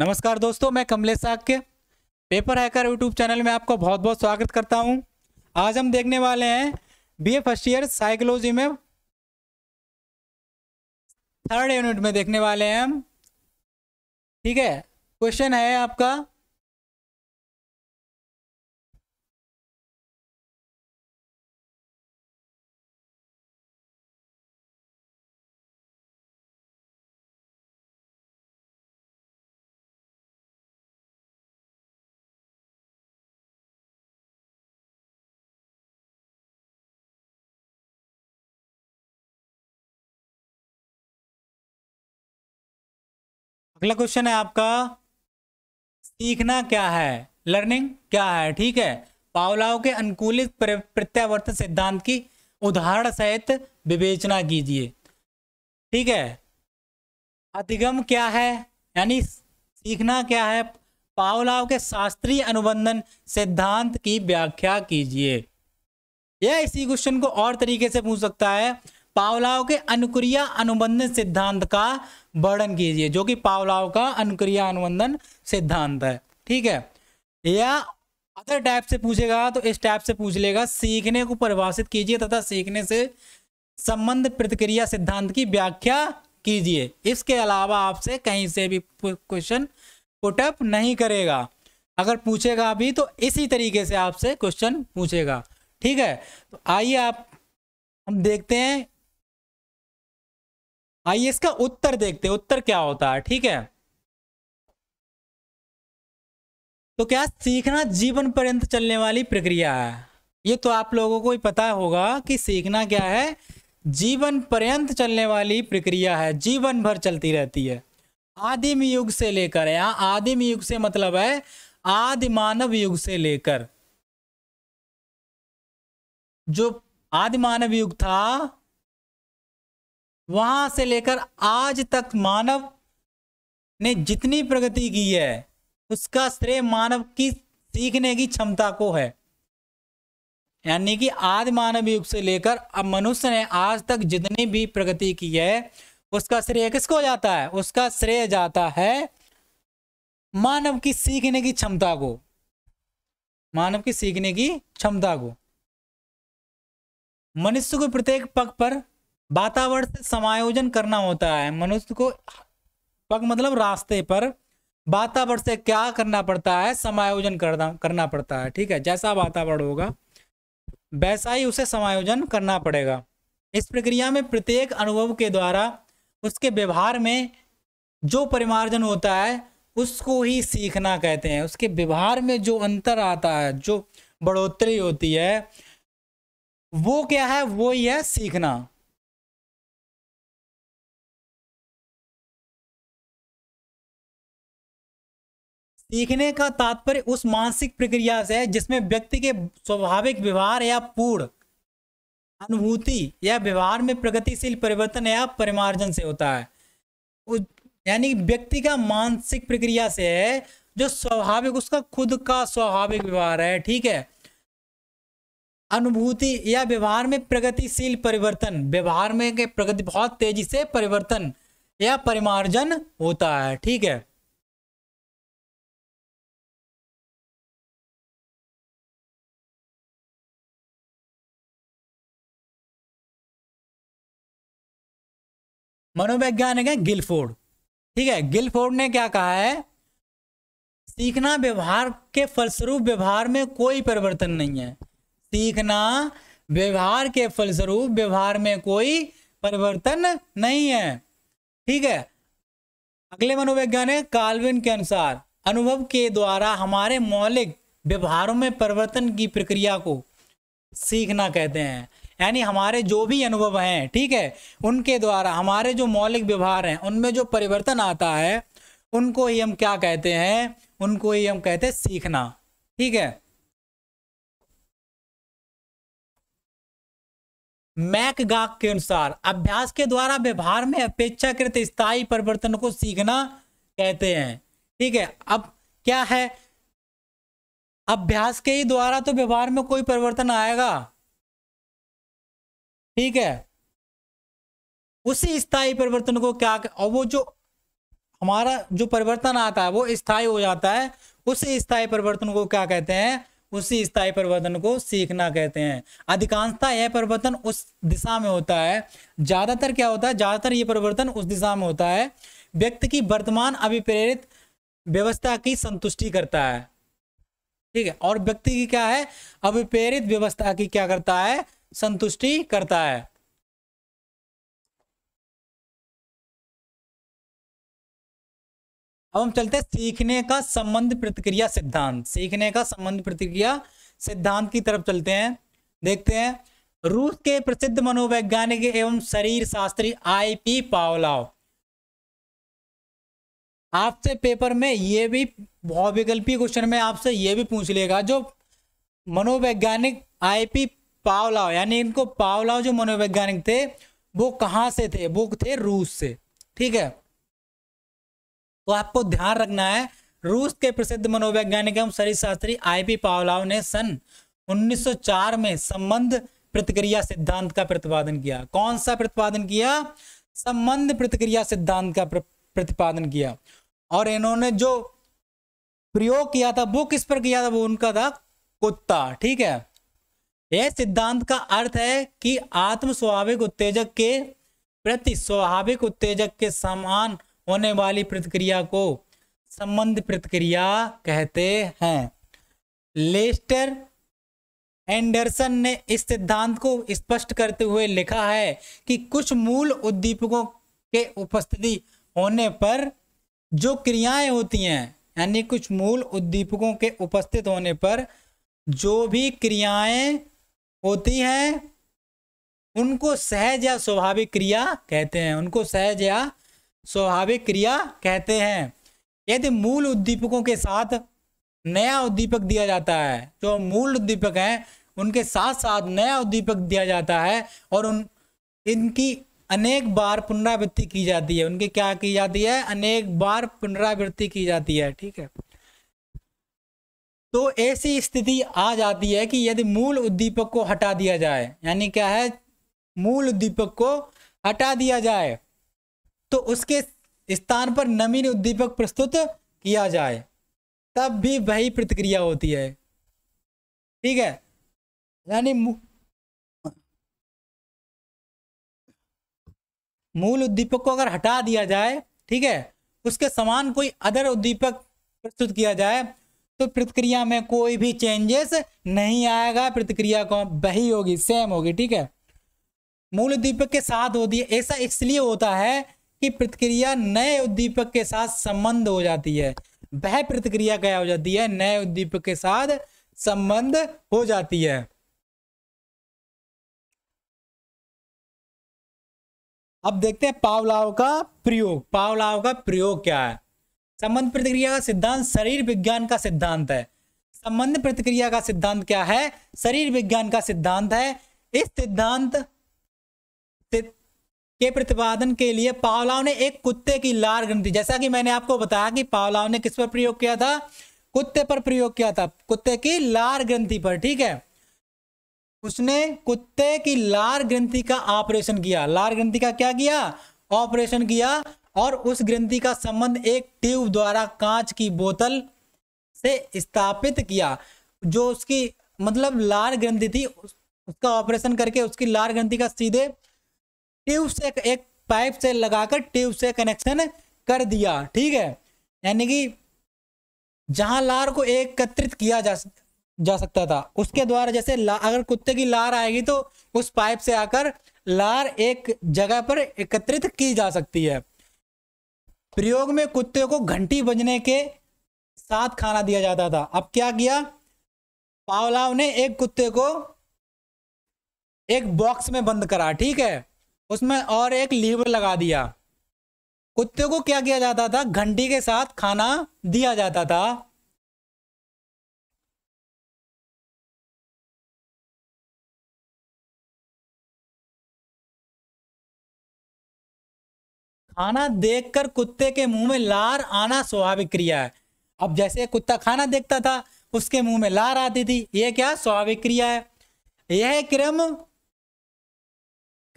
नमस्कार दोस्तों मैं कमलेश के पेपर हैकर यूट्यूब चैनल में आपको बहुत बहुत स्वागत करता हूं आज हम देखने वाले हैं बीए फर्स्ट ईयर साइकोलॉजी में थर्ड यूनिट में देखने वाले हैं हम ठीक है क्वेश्चन है आपका अगला क्वेश्चन है आपका सीखना क्या है लर्निंग क्या है ठीक है पावलाव के अनुकूलित प्रत्यावर्त सिद्धांत की उदाहरण सहित विवेचना कीजिए ठीक है अधिगम क्या है यानी सीखना क्या है पावलाव के शास्त्रीय अनुबंधन सिद्धांत की व्याख्या कीजिए यह इसी क्वेश्चन को और तरीके से पूछ सकता है पावलाव के अनुक्रिया अनुबंधन सिद्धांत का वर्णन कीजिए जो कि पावलाव का अनुक्रिया अनुबंधन सिद्धांत है ठीक है या अदर टाइप से पूछेगा तो इस टाइप से पूछ लेगा सीखने को परिभाषित कीजिए तथा सीखने से संबंध प्रतिक्रिया सिद्धांत की व्याख्या कीजिए इसके अलावा आपसे कहीं से भी क्वेश्चन पुटअप नहीं करेगा अगर पूछेगा भी तो इसी तरीके से आपसे क्वेश्चन पूछेगा ठीक है तो आइए आप हम देखते हैं आइए इसका उत्तर देखते हैं उत्तर क्या होता है ठीक है तो क्या सीखना जीवन पर्यंत चलने वाली प्रक्रिया है ये तो आप लोगों को ही पता होगा कि सीखना क्या है जीवन पर्यंत चलने वाली प्रक्रिया है जीवन भर चलती रहती है आदिम युग से लेकर यहाँ आदिम युग से मतलब है आदि मानव युग से लेकर जो आदि मानव युग था वहां से लेकर आज तक मानव ने जितनी प्रगति की है उसका श्रेय मानव की सीखने की क्षमता को है यानी कि आदि मानव युग से लेकर अब मनुष्य ने आज तक जितनी भी प्रगति की है उसका श्रेय किसको जाता है उसका श्रेय जाता है मानव की सीखने की क्षमता को मानव की सीखने की क्षमता को मनुष्य को प्रत्येक पग पर वातावरण से समायोजन करना होता है मनुष्य को पग मतलब रास्ते पर वातावरण से क्या करना पड़ता है समायोजन करना करना पड़ता है ठीक है जैसा वातावरण होगा वैसा ही उसे समायोजन करना पड़ेगा इस प्रक्रिया में प्रत्येक अनुभव के द्वारा उसके व्यवहार में जो परिमार्जन होता है उसको ही सीखना कहते हैं उसके व्यवहार में जो अंतर आता है जो बढ़ोतरी होती है वो क्या है वो ही है सीखना सीखने का तात्पर्य उस मानसिक प्रक्रिया से है जिसमें व्यक्ति के स्वाभाविक व्यवहार या पूर्ण अनुभूति या व्यवहार में प्रगतिशील परिवर्तन या परिमार्जन से होता है यानी व्यक्ति का मानसिक प्रक्रिया से है जो स्वाभाविक उसका खुद का स्वाभाविक व्यवहार है ठीक है अनुभूति या व्यवहार में प्रगतिशील परिवर्तन व्यवहार में प्रगति बहुत तेजी से परिवर्तन या परिमार्जन होता है ठीक है मनोवैज्ञानिक है गिलफोर्ड ठीक है गिलफोर्ड ने क्या कहा है सीखना व्यवहार के फलस्वरूप व्यवहार में कोई परिवर्तन नहीं है सीखना व्यवहार के फलस्वरूप व्यवहार में कोई परिवर्तन नहीं है ठीक है अगले मनोवैज्ञानिक काल्विन के अनुसार अनुभव के द्वारा हमारे मौलिक व्यवहारों में परिवर्तन की प्रक्रिया को सीखना कहते हैं यानी हमारे जो भी अनुभव हैं ठीक है उनके द्वारा हमारे जो मौलिक व्यवहार हैं उनमें जो परिवर्तन आता है उनको ही हम क्या कहते हैं उनको ही हम कहते हैं सीखना ठीक है मैक गाक के अनुसार अभ्यास के द्वारा व्यवहार में अपेक्षाकृत स्थायी परिवर्तन को सीखना कहते हैं ठीक है अब क्या है अभ्यास के ही द्वारा तो व्यवहार में कोई परिवर्तन आएगा ठीक है उसी स्थायी परिवर्तन को क्या और वो जो हमारा जो परिवर्तन आता है वो स्थायी हो जाता है उसी स्थायी परिवर्तन को क्या कहते हैं उसी स्थायी परिवर्तन को सीखना कहते हैं अधिकांशता यह परिवर्तन उस दिशा में होता है ज्यादातर क्या होता है ज्यादातर यह परिवर्तन उस दिशा में होता है व्यक्ति की वर्तमान अभिप्रेरित व्यवस्था की संतुष्टि करता है ठीक है और व्यक्ति की क्या है अभिप्रेरित व्यवस्था की क्या करता है संतुष्टि करता है अब हम चलते हैं सीखने का संबंध प्रतिक्रिया सिद्धांत सीखने का संबंध प्रतिक्रिया सिद्धांत की तरफ चलते हैं देखते हैं रूस के प्रसिद्ध मनोवैज्ञानिक एवं शरीर शास्त्री आई पी पावलाव आपसे पेपर में ये भी बहुविकल्पी क्वेश्चन में आपसे ये भी पूछ लेगा जो मनोवैज्ञानिक आई पी पावलाव यानी इनको पावलाव जो मनोवैज्ञानिक थे वो कहाँ से थे वो थे रूस से ठीक है तो आपको ध्यान रखना है रूस के प्रसिद्ध मनोवैज्ञानिक एवं शरीर शास्त्री आई पी पावलाव ने सन 1904 में संबंध प्रतिक्रिया सिद्धांत का प्रतिपादन किया कौन सा प्रतिपादन किया संबंध प्रतिक्रिया सिद्धांत का प्रतिपादन किया और इन्होंने जो प्रयोग किया था वो किस पर किया था वो उनका था कुत्ता ठीक है यह सिद्धांत का अर्थ है कि आत्म स्वाभाविक उत्तेजक के प्रति स्वाभाविक उत्तेजक के समान होने वाली प्रतिक्रिया को संबंध प्रतिक्रिया कहते हैं लेस्टर एंडरसन ने इस सिद्धांत को स्पष्ट करते हुए लिखा है कि कुछ मूल उद्दीपकों के उपस्थिति होने पर जो क्रियाएं होती हैं यानी कुछ मूल उद्दीपकों के उपस्थित होने पर जो भी क्रियाएं होती हैं उनको सहज या स्वाभाविक क्रिया कहते हैं उनको सहज या स्वाभाविक क्रिया कहते हैं यदि मूल उद्दीपकों के साथ नया उद्दीपक दिया जाता है जो मूल उद्दीपक हैं उनके साथ साथ नया उद्दीपक दिया जाता है और उन इनकी अनेक बार पुनरावृत्ति की जाती है उनकी क्या की जाती है अनेक बार पुनरावृत्ति की जाती है ठीक है तो ऐसी स्थिति आ जाती है कि यदि मूल उद्दीपक को हटा दिया जाए यानी क्या है मूल उद्दीपक को हटा दिया जाए तो उसके स्थान पर नवीन उद्दीपक प्रस्तुत किया जाए तब भी वही प्रतिक्रिया होती है ठीक है यानी मूल उद्दीपक को अगर हटा दिया जाए ठीक है उसके समान कोई अदर उद्दीपक प्रस्तुत किया जाए तो प्रतिक्रिया में कोई भी चेंजेस नहीं आएगा प्रतिक्रिया को वही होगी सेम होगी ठीक है मूल उद्दीपक के साथ होती है ऐसा इसलिए होता है कि प्रतिक्रिया नए उद्दीपक के साथ संबंध हो जाती है वह प्रतिक्रिया क्या हो जाती है नए उद्दीपक के साथ संबंध हो जाती है अब देखते हैं पावलाव का प्रयोग पावलाव का प्रयोग क्या है संबंध प्रतिक्रिया का सिद्धांत शरीर विज्ञान का सिद्धांत है संबंध प्रतिक्रिया का सिद्धांत क्या है शरीर विज्ञान का सिद्धांत है इस सिद्धांत के प्रतिपादन के लिए पावलाव ने एक कुत्ते की लार ग्रंथि जैसा कि मैंने आपको बताया कि पावलाव ने किस पर प्रयोग किया था कुत्ते पर प्रयोग किया था कुत्ते की लार ग्रंथि पर ठीक है उसने कुत्ते की लार ग्रंथि का ऑपरेशन किया लार ग्रंथि का क्या किया ऑपरेशन किया और उस ग्रंथि का संबंध एक ट्यूब द्वारा कांच की बोतल से स्थापित किया जो उसकी मतलब लार ग्रंथि थी उसका ऑपरेशन करके उसकी लार ग्रंथि का सीधे ट्यूब से एक पाइप से लगाकर ट्यूब से कनेक्शन कर दिया ठीक है यानी कि जहां लार को एकत्रित किया जा जा सकता था उसके द्वारा जैसे अगर कुत्ते की लार आएगी तो उस पाइप से आकर लार एक जगह पर एकत्रित की जा सकती है प्रयोग में कुत्ते को घंटी बजने के साथ खाना दिया जाता था अब क्या किया पावलाव ने एक कुत्ते को एक बॉक्स में बंद करा ठीक है उसमें और एक लीवर लगा दिया कुत्ते को क्या किया जाता था घंटी के साथ खाना दिया जाता था खाना देखकर कुत्ते के मुंह में लार आना स्वाभाविक क्रिया है अब जैसे कुत्ता खाना देखता था उसके मुंह में लार आती थी यह क्या स्वाभाविक क्रिया है यह क्रम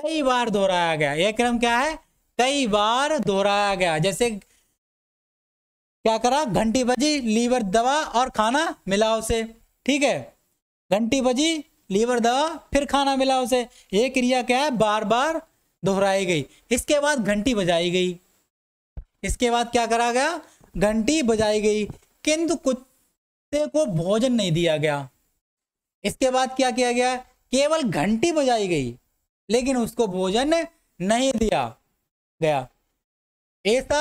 कई बार दोहराया गया यह क्रम क्या है कई बार दोहराया गया जैसे क्या करा घंटी बजी लीवर दवा और खाना मिलाओ से ठीक है घंटी बजी लीवर दवा फिर खाना मिलाओ से यह क्रिया क्या है बार बार दोहराई गई इसके बाद घंटी बजाई गई इसके बाद क्या करा गया घंटी बजाई गई किंतु कुत्ते को भोजन नहीं दिया गया इसके बाद क्या किया गया केवल घंटी बजाई गई लेकिन उसको भोजन नहीं दिया गया ऐसा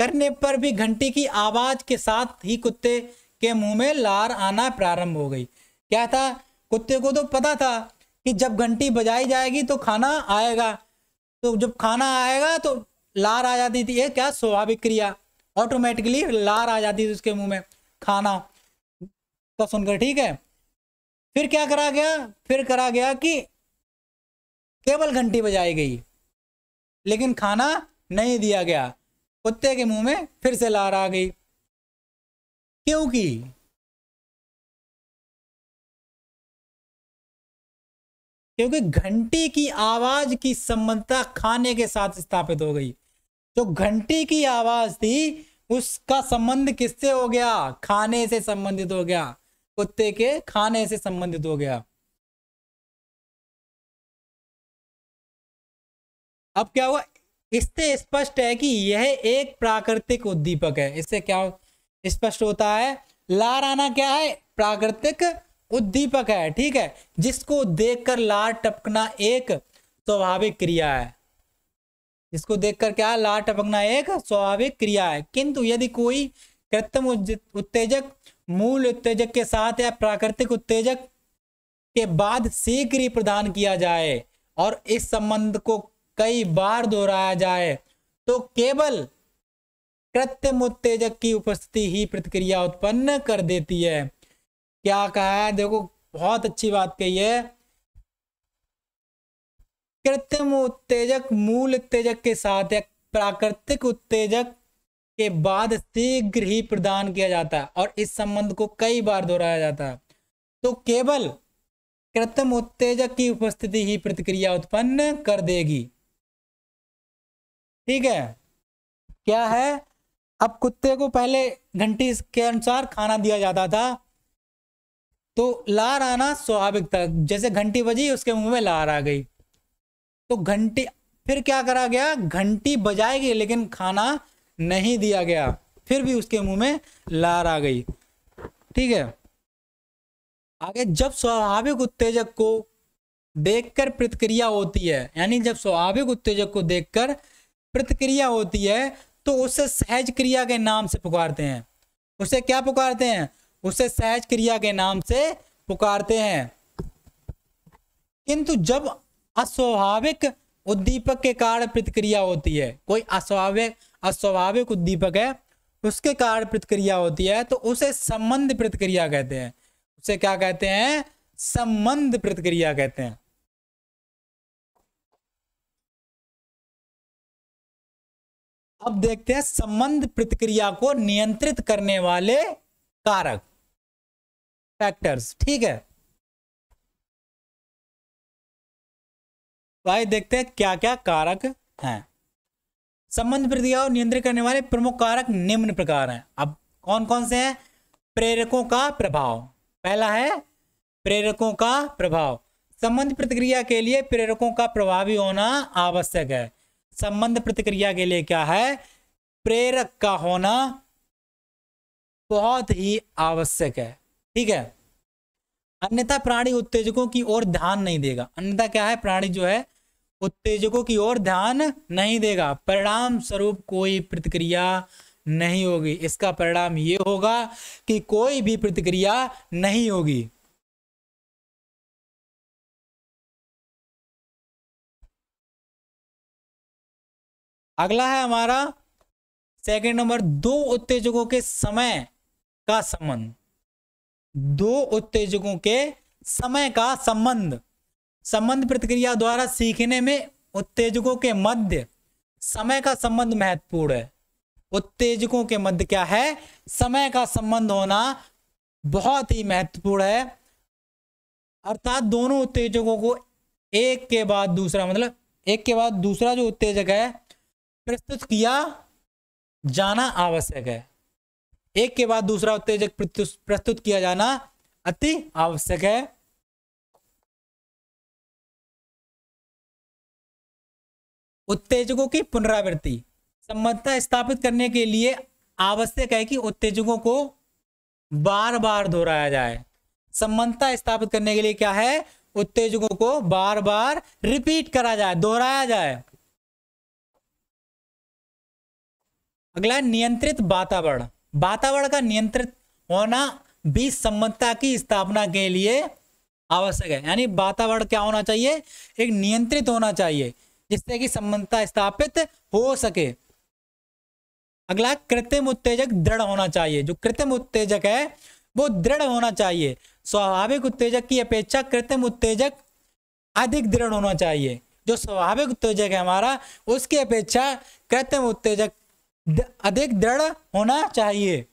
करने पर भी घंटी की आवाज के साथ ही कुत्ते के मुंह में लार आना प्रारंभ हो गई क्या था कुत्ते को तो पता था कि जब घंटी बजाई जाएगी तो खाना आएगा तो जब खाना आएगा तो लार आ जाती थी ये क्या स्वाभाविक क्रिया ऑटोमेटिकली लार आ जाती थी उसके मुंह में खाना तो सुनकर ठीक है फिर क्या करा गया फिर करा गया कि केवल घंटी बजाई गई लेकिन खाना नहीं दिया गया कुत्ते के मुंह में फिर से लार आ गई क्योंकि क्योंकि घंटी की आवाज की संबंधता खाने के साथ स्थापित हो गई जो घंटी की आवाज थी उसका संबंध किससे हो गया खाने से संबंधित हो गया कुत्ते के खाने से संबंधित हो गया अब क्या हुआ इससे स्पष्ट है कि यह एक प्राकृतिक उद्दीपक है इससे क्या स्पष्ट होता है लार आना क्या है प्राकृतिक उद्दीपक है ठीक है जिसको देखकर लार टपकना एक स्वाभाविक क्रिया है जिसको देखकर क्या लार टपकना एक स्वाभाविक क्रिया है किंतु यदि कोई कृत्रिम उत्तेजक मूल उत्तेजक के साथ या प्राकृतिक उत्तेजक के बाद शीघ्र ही प्रदान किया जाए और इस संबंध को कई बार दोहराया जाए तो केवल कृत्रिम उत्तेजक की उपस्थिति ही प्रतिक्रिया उत्पन्न कर देती है क्या कहा है देखो बहुत अच्छी बात कही है कृत्रिम उत्तेजक मूल उत्तेजक के साथ या प्राकृतिक उत्तेजक के बाद शीघ्र ही प्रदान किया जाता है और इस संबंध को कई बार दोहराया जाता है तो केवल कृत्रिम उत्तेजक की उपस्थिति ही प्रतिक्रिया उत्पन्न कर देगी ठीक है क्या है अब कुत्ते को पहले घंटी के अनुसार खाना दिया जाता था तो लार आना स्वाभाविक था जैसे घंटी बजी उसके मुंह में लार आ गई तो घंटी फिर क्या करा गया घंटी बजाएगी लेकिन खाना नहीं दिया गया फिर भी उसके मुंह में लार आ गई ठीक है आगे जब स्वाभाविक उत्तेजक को देखकर प्रतिक्रिया होती है यानी जब स्वाभाविक उत्तेजक को देखकर प्रतिक्रिया होती है तो उसे सहज क्रिया के नाम से पुकारते हैं उसे क्या पुकारते हैं उसे सहज क्रिया के नाम से पुकारते हैं किंतु जब अस्वाभाविक उद्दीपक के कारण प्रतिक्रिया होती है कोई अस्वाभाविक अस्वाभाविक उद्दीपक है उसके कारण प्रतिक्रिया होती है तो उसे संबंध प्रतिक्रिया कहते हैं उसे क्या कहते हैं संबंध प्रतिक्रिया कहते हैं अब देखते हैं संबंध प्रतिक्रिया को नियंत्रित करने वाले कारक फैक्टर्स ठीक है तो आइए देखते हैं क्या क्या कारक हैं संबंध प्रक्रिया और नियंत्रित करने वाले प्रमुख कारक निम्न प्रकार हैं अब कौन कौन से हैं प्रेरकों का प्रभाव पहला है प्रेरकों का प्रभाव संबंध प्रतिक्रिया के लिए प्रेरकों का प्रभावी होना आवश्यक है संबंध प्रतिक्रिया के लिए क्या है प्रेरक का होना बहुत ही आवश्यक है ठीक है अन्यथा प्राणी उत्तेजकों की ओर ध्यान नहीं देगा अन्यथा क्या है प्राणी जो है उत्तेजकों की ओर ध्यान नहीं देगा परिणाम स्वरूप कोई प्रतिक्रिया नहीं होगी इसका परिणाम ये होगा कि कोई भी प्रतिक्रिया नहीं होगी अगला है हमारा सेकंड नंबर दो उत्तेजकों के समय का संबंध दो उत्तेजकों के समय का संबंध संबंध प्रतिक्रिया द्वारा सीखने में उत्तेजकों के मध्य समय का संबंध महत्वपूर्ण है उत्तेजकों के मध्य क्या है समय का संबंध होना बहुत ही महत्वपूर्ण है अर्थात दोनों उत्तेजकों को एक के बाद दूसरा मतलब एक के बाद दूसरा जो उत्तेजक है प्रस्तुत किया जाना आवश्यक है एक के बाद दूसरा उत्तेजक प्रस्तुत किया जाना अति आवश्यक है उत्तेजकों की पुनरावृत्ति संबंधता स्थापित करने के लिए आवश्यक है कि उत्तेजकों को बार बार दोहराया जाए संबंधता स्थापित करने के लिए क्या है उत्तेजकों को बार बार रिपीट करा जाए दोहराया जाए अगला नियंत्रित वातावरण वातावरण का नियंत्रित होना भी सम्मता की स्थापना के लिए आवश्यक है यानी वातावरण क्या होना चाहिए एक नियंत्रित होना चाहिए जिससे कि सम्मता स्थापित हो सके अगला कृत्रिम उत्तेजक दृढ़ होना चाहिए जो कृत्रिम उत्तेजक है वो दृढ़ होना चाहिए स्वाभाविक उत्तेजक की अपेक्षा कृत्रिम उत्तेजक अधिक दृढ़ होना चाहिए जो स्वाभाविक उत्तेजक है हमारा उसकी अपेक्षा कृत्रिम उत्तेजक अधिक दृढ़ होना चाहिए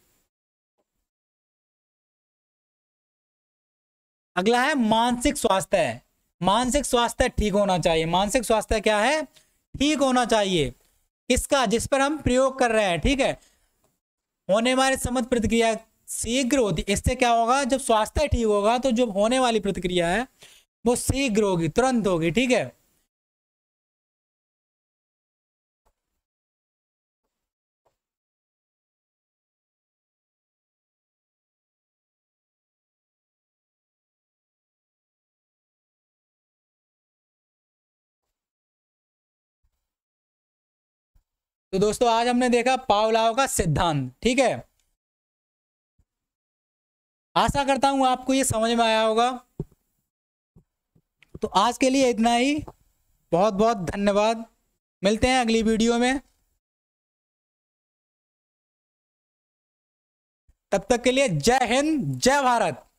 अगला है मानसिक स्वास्थ्य मानसिक स्वास्थ्य ठीक होना चाहिए मानसिक स्वास्थ्य क्या है ठीक होना चाहिए किसका जिस पर हम प्रयोग कर रहे हैं ठीक है होने वाली समझ प्रतिक्रिया शीघ्र होती इससे क्या होगा जब स्वास्थ्य ठीक होगा तो जो होने वाली प्रतिक्रिया है वो शीघ्र होगी तुरंत होगी ठीक है तो दोस्तों आज हमने देखा पावलाव का सिद्धांत ठीक है आशा करता हूं आपको ये समझ में आया होगा तो आज के लिए इतना ही बहुत बहुत धन्यवाद मिलते हैं अगली वीडियो में तब तक के लिए जय हिंद जय भारत